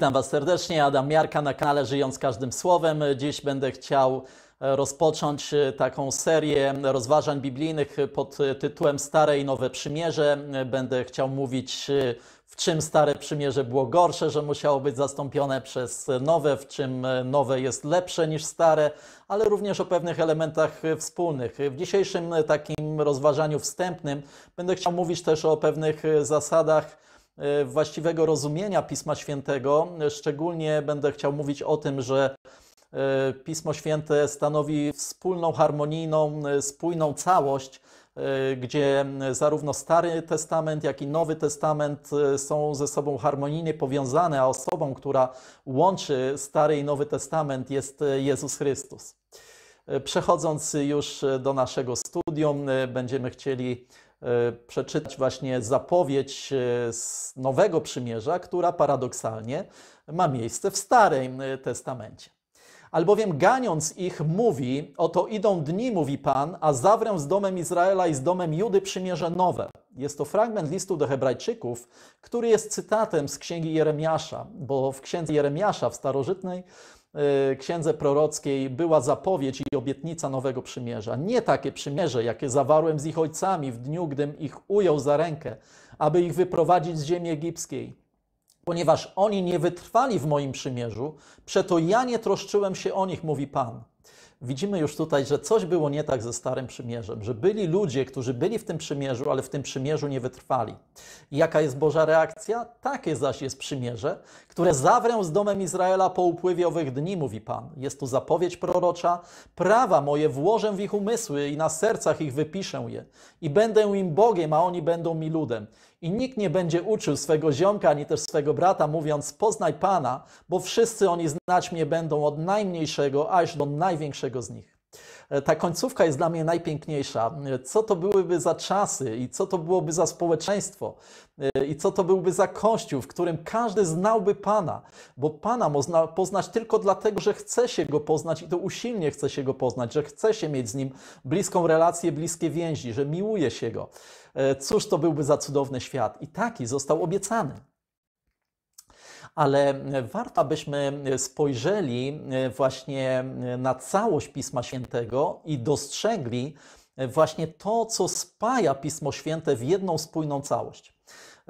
Witam Was serdecznie, Adam Miarka na kanale Żyjąc Każdym Słowem. Dziś będę chciał e, rozpocząć e, taką serię rozważań biblijnych pod e, tytułem Stare i Nowe Przymierze. Będę chciał mówić, w czym Stare Przymierze było gorsze, że musiało być zastąpione przez nowe, w czym nowe jest lepsze niż stare, ale również o pewnych elementach wspólnych. W dzisiejszym takim rozważaniu wstępnym będę chciał mówić też o pewnych zasadach, E, właściwego rozumienia Pisma Świętego. E, szczególnie będę chciał mówić o tym, że e, Pismo Święte stanowi wspólną, harmonijną, spójną całość, gdzie zarówno Stary Testament, jak i Nowy Testament są ze sobą harmonijnie powiązane, a osobą, która łączy Stary i Nowy Testament jest Jezus Chrystus. Przechodząc już do naszego studium, będziemy chcieli E, przeczytać właśnie zapowiedź e, z Nowego Przymierza, która paradoksalnie ma miejsce w Starym e, Testamencie. Albowiem ganiąc ich mówi, oto idą dni, mówi Pan, a zawrę z domem Izraela i z domem Judy przymierze nowe. Jest to fragment listu do Hebrajczyków, który jest cytatem z księgi Jeremiasza, bo w księdze Jeremiasza w starożytnej E, księdze prorockiej była zapowiedź i obietnica nowego przymierza. Nie takie przymierze, jakie zawarłem z ich ojcami w dniu, gdym ich ujął za rękę, aby ich wyprowadzić z ziemi egipskiej ponieważ oni nie wytrwali w moim przymierzu, przeto ja nie troszczyłem się o nich, mówi Pan. Widzimy już tutaj, że coś było nie tak ze Starym Przymierzem, że byli ludzie, którzy byli w tym przymierzu, ale w tym przymierzu nie wytrwali. I jaka jest Boża reakcja? Takie zaś jest przymierze, które zawrę z domem Izraela po upływie owych dni, mówi Pan. Jest tu zapowiedź prorocza. Prawa moje włożę w ich umysły i na sercach ich wypiszę je. I będę im Bogiem, a oni będą mi ludem. I nikt nie będzie uczył swego ziomka ani też swego brata, mówiąc: Poznaj Pana, bo wszyscy oni znać mnie będą od najmniejszego aż do największego z nich. E, ta końcówka jest dla mnie najpiękniejsza. E, co to byłyby za czasy i co to byłoby za społeczeństwo e, i co to byłby za kościół, w którym każdy znałby Pana, bo Pana można poznać tylko dlatego, że chce się Go poznać i to usilnie chce się Go poznać, że chce się mieć z Nim bliską relację, bliskie więzi, że miłuje się Go. E, cóż to byłby za cudowny świat? I taki został obiecany. Ale warto, abyśmy e, spojrzeli e, właśnie na całość Pisma Świętego i dostrzegli właśnie to, co spaja Pismo Święte w jedną spójną całość.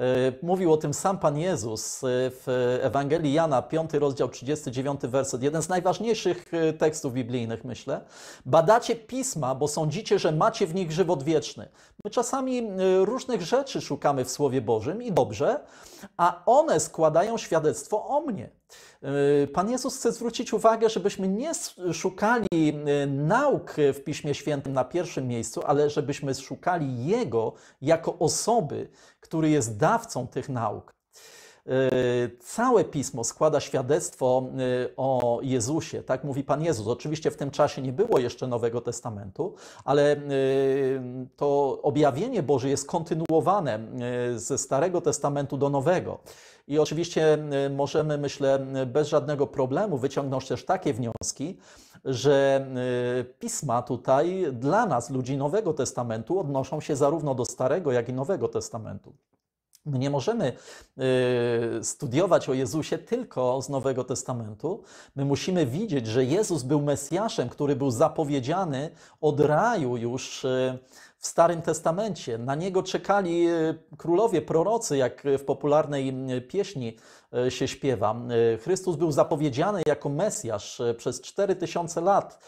E, mówił o tym sam Pan Jezus e, w Ewangelii Jana, 5 rozdział 39 werset, jeden z najważniejszych e, tekstów biblijnych, myślę. Badacie pisma, bo sądzicie, że macie w nich żywot wieczny. My czasami różnych rzeczy szukamy w Słowie Bożym i dobrze, a one składają świadectwo o mnie. Pan Jezus chce zwrócić uwagę, żebyśmy nie szukali nauk w Piśmie Świętym na pierwszym miejscu, ale żebyśmy szukali Jego jako osoby, który jest dany wydawcą tych nauk. Y, całe pismo składa świadectwo y, o Jezusie, tak mówi Pan Jezus. Oczywiście w tym czasie nie było jeszcze Nowego Testamentu, ale y, to objawienie Boże jest kontynuowane ze Starego Testamentu do Nowego. I oczywiście możemy, myślę, bez żadnego problemu wyciągnąć też takie wnioski, że pisma tutaj dla nas, ludzi Nowego Testamentu, odnoszą się zarówno do Starego, jak i Nowego Testamentu. My nie możemy y, studiować o Jezusie tylko z Nowego Testamentu. My musimy widzieć, że Jezus był Mesjaszem, który był zapowiedziany od raju już y, w Starym Testamencie. Na niego czekali e, królowie, prorocy, jak w popularnej pieśni e, się śpiewa. E, Chrystus był zapowiedziany jako Mesjasz przez 4000 lat.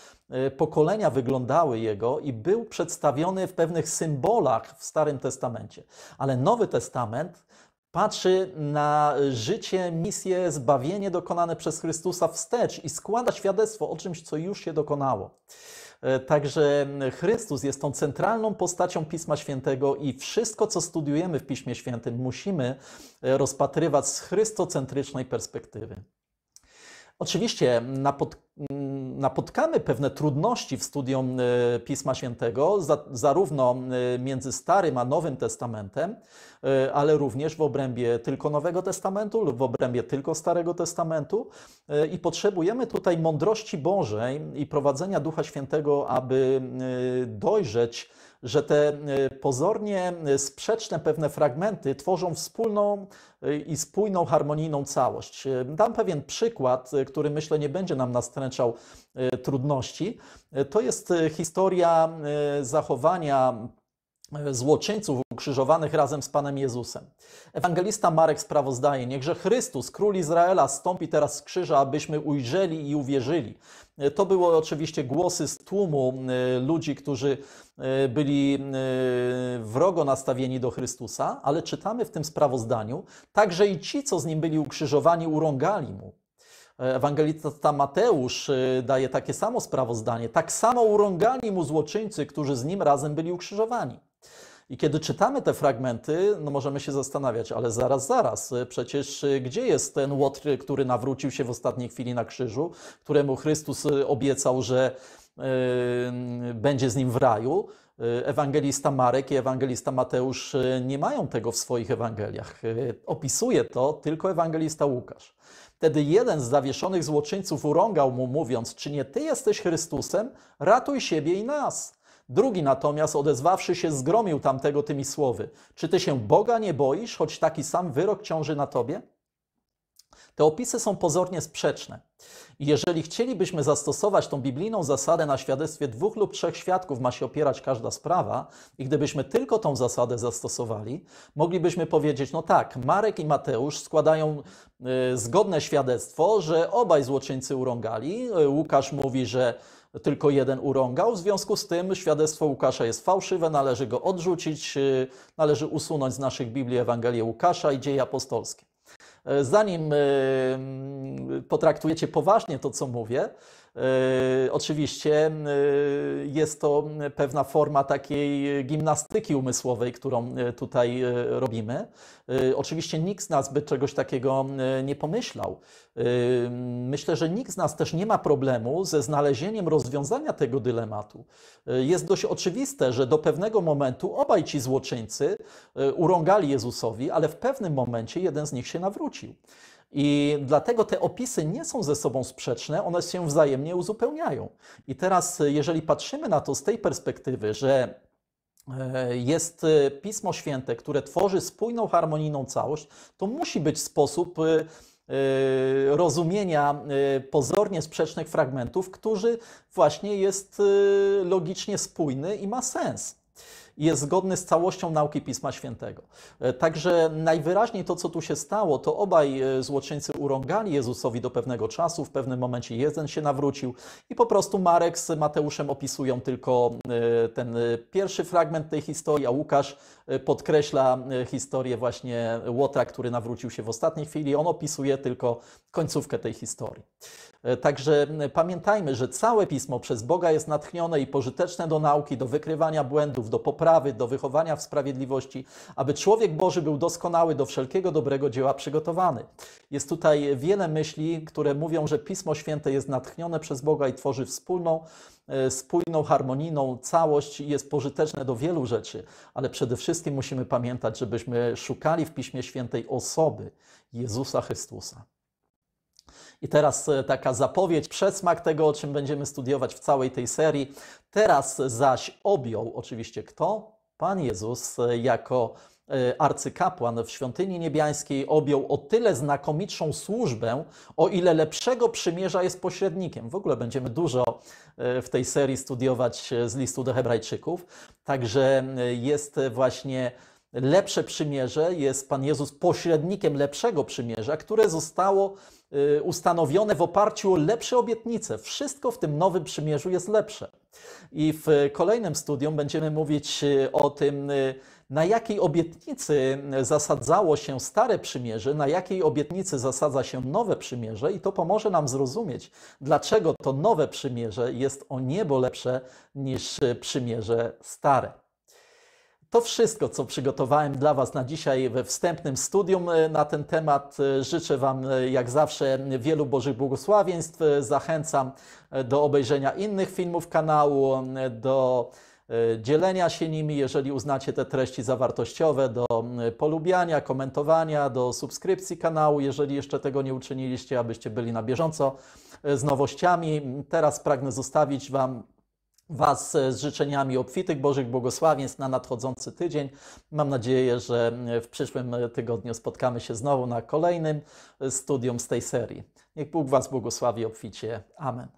Pokolenia wyglądały jego i był przedstawiony w pewnych symbolach w Starym Testamencie. Ale Nowy Testament patrzy na życie, misję, zbawienie dokonane przez Chrystusa wstecz i składa świadectwo o czymś, co już się dokonało. Także Chrystus jest tą centralną postacią Pisma Świętego i wszystko, co studiujemy w Piśmie Świętym, musimy e, rozpatrywać z chrystocentrycznej perspektywy. Oczywiście na, pod, napotkamy pewne trudności w studium e, Pisma Świętego, zarówno e, między Starym a Nowym Testamentem, e, ale również w obrębie tylko Nowego Testamentu lub w obrębie tylko Starego Testamentu. I potrzebujemy tutaj mądrości Bożej i prowadzenia Ducha Świętego, aby dojrzeć że te e, pozornie e, sprzeczne pewne fragmenty tworzą wspólną e, i spójną, harmonijną całość. Dam pewien przykład, który myślę nie będzie nam nastręczał trudności. To jest historia zachowania E, złoczyńców ukrzyżowanych razem z Panem Jezusem. Ewangelista Marek sprawozdaje, niechże Chrystus, Król Izraela, stąpi teraz z krzyża, abyśmy ujrzeli i uwierzyli. E, to były oczywiście głosy z tłumu e, ludzi, którzy byli wrogo nastawieni do Chrystusa, ale czytamy w tym sprawozdaniu, także i ci, co z nim byli ukrzyżowani, urągali mu. Ewangelista Mateusz daje takie samo sprawozdanie. Tak samo urągali mu złoczyńcy, którzy z nim razem byli ukrzyżowani. I kiedy czytamy te fragmenty, no możemy się zastanawiać, ale zaraz, zaraz, y, przecież y, gdzie jest ten Łotr, który nawrócił się w ostatniej chwili na krzyżu, któremu Chrystus y, obiecał, że będzie z nim w raju. Ewangelista Marek i ewangelista Mateusz nie mają tego w swoich Ewangeliach. Opisuje to tylko ewangelista Łukasz. Wtedy jeden z zawieszonych złoczyńców urągał mu, mówiąc: Czy nie ty jesteś Chrystusem? Ratuj siebie i nas. Drugi natomiast, odezwawszy się, zgromił tamtego tymi słowy: Czy ty się Boga nie boisz, choć taki sam wyrok ciąży na tobie? Te opisy są pozornie sprzeczne. Jeżeli chcielibyśmy zastosować tą biblijną zasadę na świadectwie dwóch lub trzech świadków ma się opierać każda sprawa i gdybyśmy tylko tą zasadę zastosowali, moglibyśmy powiedzieć, no tak, Marek i Mateusz składają y, zgodne świadectwo, że obaj złoczyńcy urągali. Y, Łukasz mówi, że tylko jeden urągał. W związku z tym świadectwo Łukasza jest fałszywe, należy go odrzucić, y, należy usunąć z naszych Biblii Ewangelię Łukasza i dzieje apostolskie. E, zanim potraktujecie poważnie to, co mówię, E, oczywiście e, jest to pewna forma takiej gimnastyki umysłowej, którą e, tutaj robimy. Oczywiście nikt z nas by czegoś takiego nie pomyślał. Myślę, że nikt z nas też nie ma problemu ze znalezieniem rozwiązania tego dylematu. Jest dość oczywiste, że do pewnego momentu obaj ci złoczyńcy urągali Jezusowi, ale w pewnym momencie jeden z nich się nawrócił. I dlatego te opisy nie są ze sobą sprzeczne, one się wzajemnie uzupełniają. I teraz, jeżeli patrzymy na to z tej perspektywy, że e, jest e, Pismo Święte, które tworzy spójną, harmonijną całość, to musi być sposób e, rozumienia pozornie sprzecznych fragmentów, który właśnie jest logicznie spójny i ma sens jest zgodny z całością nauki Pisma Świętego. E, także najwyraźniej to, co tu się stało, to obaj e, złoczyńcy urągali Jezusowi do pewnego czasu, w pewnym momencie jeden się nawrócił i po prostu Marek z Mateuszem opisują tylko e, ten pierwszy fragment tej historii, a Łukasz podkreśla historię właśnie Łotra, który nawrócił się w ostatniej chwili. On opisuje tylko końcówkę tej historii. Także pamiętajmy, że całe pismo przez Boga jest natchnione i pożyteczne do nauki, do wykrywania błędów, do poprawy, do wychowania w sprawiedliwości, aby człowiek Boży był doskonały do wszelkiego dobrego dzieła przygotowany. Jest tutaj wiele myśli, które mówią, że Pismo Święte jest natchnione przez Boga i tworzy wspólną, e, spójną, harmonijną całość i jest pożyteczne do wielu rzeczy, ale przede wszystkim musimy pamiętać, żebyśmy szukali w Piśmie Świętej osoby Jezusa Chrystusa. I teraz e, taka zapowiedź, przesmak tego, o czym będziemy studiować w całej tej serii. Teraz zaś objął oczywiście kto? Pan Jezus e, jako e, arcykapłan w świątyni niebiańskiej objął o tyle znakomitszą służbę, o ile lepszego przymierza jest pośrednikiem. W ogóle będziemy dużo w tej serii studiować z listu do Hebrajczyków. Także jest właśnie lepsze przymierze, jest Pan Jezus pośrednikiem lepszego przymierza, które zostało y, ustanowione w oparciu o lepsze obietnice. Wszystko w tym nowym przymierzu jest lepsze. I w kolejnym studium będziemy mówić y, o tym, y, na jakiej obietnicy zasadzało się stare przymierze, na jakiej obietnicy zasadza się nowe przymierze, i to pomoże nam zrozumieć, dlaczego to nowe przymierze jest o niebo lepsze niż przymierze stare. To wszystko, co przygotowałem dla Was na dzisiaj we wstępnym studium e, na ten temat. E, życzę Wam, e, jak zawsze, wielu Bożych błogosławieństw. Zachęcam do obejrzenia innych filmów kanału, do dzielenia się nimi, jeżeli uznacie te treści za wartościowe, do polubiania, komentowania, do subskrypcji kanału, jeżeli jeszcze tego nie uczyniliście, abyście byli na bieżąco z nowościami. Teraz pragnę zostawić Wam Was e, z życzeniami obfitych Bożych błogosławieństw na nadchodzący tydzień. Mam nadzieję, że e, w przyszłym e, tygodniu spotkamy się znowu na kolejnym studium z tej serii. Niech Bóg Was błogosławi obficie. Amen.